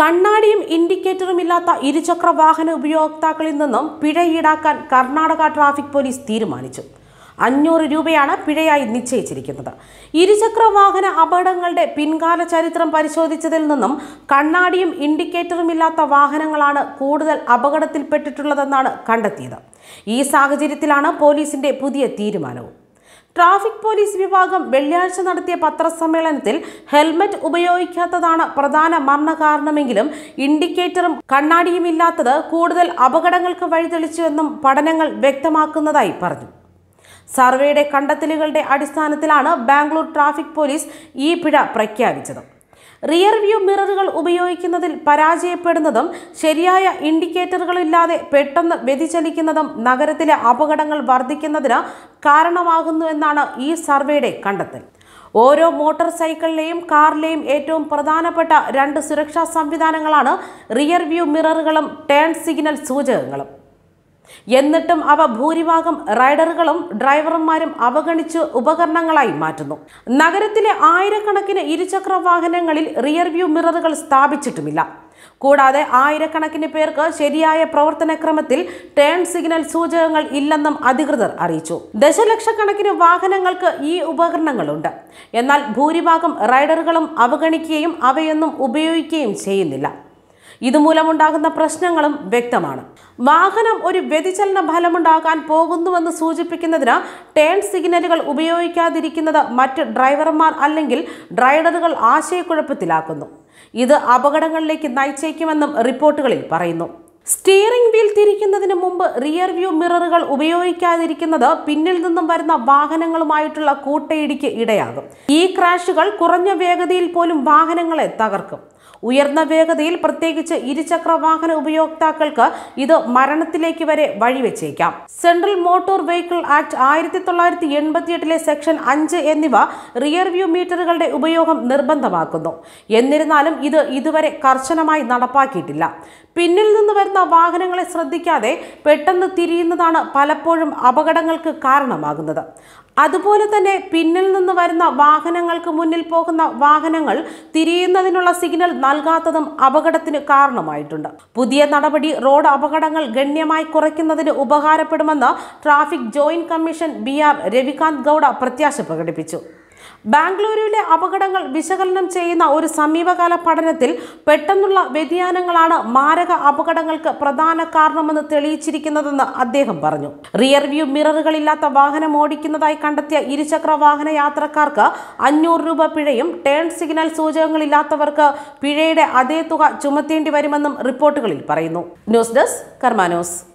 കണ്ണാടിയും ഇൻഡിക്കേറ്ററും ഇല്ലാത്ത ഇരുചക്ര വാഹന ഉപയോക്താക്കളിൽ നിന്നും പിഴ ഈടാക്കാൻ കർണാടക ട്രാഫിക് പോലീസ് തീരുമാനിച്ചു അഞ്ഞൂറ് രൂപയാണ് പിഴയായി നിശ്ചയിച്ചിരിക്കുന്നത് ഇരുചക്ര വാഹന അപകടങ്ങളുടെ പിൻകാല ചരിത്രം പരിശോധിച്ചതിൽ നിന്നും കണ്ണാടിയും ഇൻഡിക്കേറ്ററും ഇല്ലാത്ത വാഹനങ്ങളാണ് കൂടുതൽ അപകടത്തിൽപ്പെട്ടിട്ടുള്ളതെന്നാണ് കണ്ടെത്തിയത് ഈ സാഹചര്യത്തിലാണ് പോലീസിന്റെ പുതിയ തീരുമാനവും ട്രാഫിക് പോലീസ് വിഭാഗം വെള്ളിയാഴ്ച നടത്തിയ പത്രസമ്മേളനത്തിൽ ഹെൽമറ്റ് ഉപയോഗിക്കാത്തതാണ് പ്രധാന കാരണമെങ്കിലും ഇൻഡിക്കേറ്ററും കണ്ണാടിയും ഇല്ലാത്തത് കൂടുതൽ അപകടങ്ങൾക്ക് വഴിതെളിച്ചുവെന്നും പഠനങ്ങൾ വ്യക്തമാക്കുന്നതായി പറഞ്ഞു സർവേയുടെ കണ്ടെത്തലുകളുടെ അടിസ്ഥാനത്തിലാണ് ബാംഗ്ലൂർ ട്രാഫിക് പോലീസ് ഈ പിഴ പ്രഖ്യാപിച്ചത് റിയർ വ്യൂ മിററുകൾ ഉപയോഗിക്കുന്നതിൽ പരാജയപ്പെടുന്നതും ശരിയായ ഇൻഡിക്കേറ്ററുകളില്ലാതെ പെട്ടെന്ന് വ്യതിചലിക്കുന്നതും നഗരത്തിലെ അപകടങ്ങൾ വർദ്ധിക്കുന്നതിന് കാരണമാകുന്നുവെന്നാണ് ഈ സർവേയുടെ കണ്ടെത്തൽ ഓരോ മോട്ടോർ സൈക്കിളിലെയും കാറിലെയും ഏറ്റവും പ്രധാനപ്പെട്ട രണ്ട് സുരക്ഷാ സംവിധാനങ്ങളാണ് റിയർ വ്യൂ മിററുകളും ടേൺ സിഗ്നൽ സൂചകങ്ങളും എന്നിട്ടും അവ ഭൂരിഭാഗം റൈഡറുകളും ഡ്രൈവർമാരും അവഗണിച്ച് ഉപകരണങ്ങളായി മാറ്റുന്നു നഗരത്തിലെ ആയിരക്കണക്കിന് ഇരുചക്ര വാഹനങ്ങളിൽ റിയർ വ്യൂ മിററുകൾ സ്ഥാപിച്ചിട്ടുമില്ല കൂടാതെ ആയിരക്കണക്കിന് പേർക്ക് ശരിയായ പ്രവർത്തനക്രമത്തിൽ ടേൺ സിഗ്നൽ സൂചകങ്ങൾ ഇല്ലെന്നും അധികൃതർ അറിയിച്ചു ദശലക്ഷക്കണക്കിന് വാഹനങ്ങൾക്ക് ഈ ഉപകരണങ്ങളുണ്ട് എന്നാൽ ഭൂരിഭാഗം റൈഡറുകളും അവഗണിക്കുകയും അവയൊന്നും ഉപയോഗിക്കുകയും ചെയ്യുന്നില്ല ഇതുമൂലമുണ്ടാകുന്ന പ്രശ്നങ്ങളും വ്യക്തമാണ് വാഹനം ഒരു വ്യതിചലന ഫലമുണ്ടാകാൻ പോകുന്നുവെന്ന് സൂചിപ്പിക്കുന്നതിന് ടേൺ സിഗ്നലുകൾ ഉപയോഗിക്കാതിരിക്കുന്നത് മറ്റ് ഡ്രൈവർമാർ അല്ലെങ്കിൽ ഡ്രൈഡറുകൾ ആശയക്കുഴപ്പത്തിലാക്കുന്നു ഇത് അപകടങ്ങളിലേക്ക് നയിച്ചേക്കുമെന്നും റിപ്പോർട്ടുകളിൽ പറയുന്നു സ്റ്റിയറിംഗ് വീൽ തിരിക്കുന്നതിന് മുമ്പ് റിയർ വ്യൂ മിററുകൾ ഉപയോഗിക്കാതിരിക്കുന്നത് പിന്നിൽ നിന്നും വരുന്ന വാഹനങ്ങളുമായിട്ടുള്ള കൂട്ടയിടിക്ക് ഇടയാകും ഈ ക്രാഷുകൾ കുറഞ്ഞ വേഗതയിൽ പോലും വാഹനങ്ങളെ തകർക്കും ഉയർന്ന വേഗതയിൽ പ്രത്യേകിച്ച് ഇരുചക്ര വാഹന ഉപയോക്താക്കൾക്ക് ഇത് മരണത്തിലേക്ക് വരെ വഴിവെച്ചേക്കാം സെൻട്രൽ മോട്ടോർ വെഹിക്കിൾ ആക്ട് ആയിരത്തി തൊള്ളായിരത്തി എൺപത്തിയെട്ടിലെ സെക്ഷൻ അഞ്ച് എന്നിവ റിയർ വ്യൂ മീറ്ററുകളുടെ ഉപയോഗം നിർബന്ധമാക്കുന്നു എന്നിരുന്നാലും ഇത് ഇതുവരെ കർശനമായി നടപ്പാക്കിയിട്ടില്ല പിന്നിൽ നിന്ന് വരുന്ന വാഹനങ്ങളെ ശ്രദ്ധിക്കാതെ പെട്ടെന്ന് തിരിയുന്നതാണ് പലപ്പോഴും അപകടങ്ങൾക്ക് കാരണമാകുന്നത് അതുപോലെ തന്നെ പിന്നിൽ നിന്ന് വരുന്ന വാഹനങ്ങൾക്ക് മുന്നിൽ പോകുന്ന വാഹനങ്ങൾ തിരിയുന്നതിനുള്ള സിഗ്നൽ നൽകാത്തതും അപകടത്തിന് കാരണമായിട്ടുണ്ട് പുതിയ നടപടി റോഡ് അപകടങ്ങൾ ഗണ്യമായി കുറയ്ക്കുന്നതിന് ഉപകാരപ്പെടുമെന്ന് traffic joint commissioner B R Ravikanth Gowda പ്രത്യാശ പ്രകടിപ്പിച്ചു ബാംഗ്ലൂരുവിലെ അപകടങ്ങൾ വിശകലനം ചെയ്യുന്ന ഒരു സമീപകാല പഠനത്തിൽ പെട്ടെന്നുള്ള വ്യതിയാനങ്ങളാണ് മാരക അപകടങ്ങൾക്ക് പ്രധാന കാരണമെന്ന് തെളിയിച്ചിരിക്കുന്നതെന്ന് അദ്ദേഹം പറഞ്ഞു റിയർവ്യൂ മിററുകളില്ലാത്ത വാഹനം ഓടിക്കുന്നതായി കണ്ടെത്തിയ ഇരുചക്ര വാഹന യാത്രക്കാർക്ക് അഞ്ഞൂറ് രൂപ പിഴയും ടേൺ സിഗ്നൽ സൂചകങ്ങളില്ലാത്തവർക്ക് പിഴയുടെ അതേ തുക ചുമത്തേണ്ടി വരുമെന്നും റിപ്പോർട്ടുകളിൽ പറയുന്നു ന്യൂസ് ഡെസ്ക് കർമാനോസ്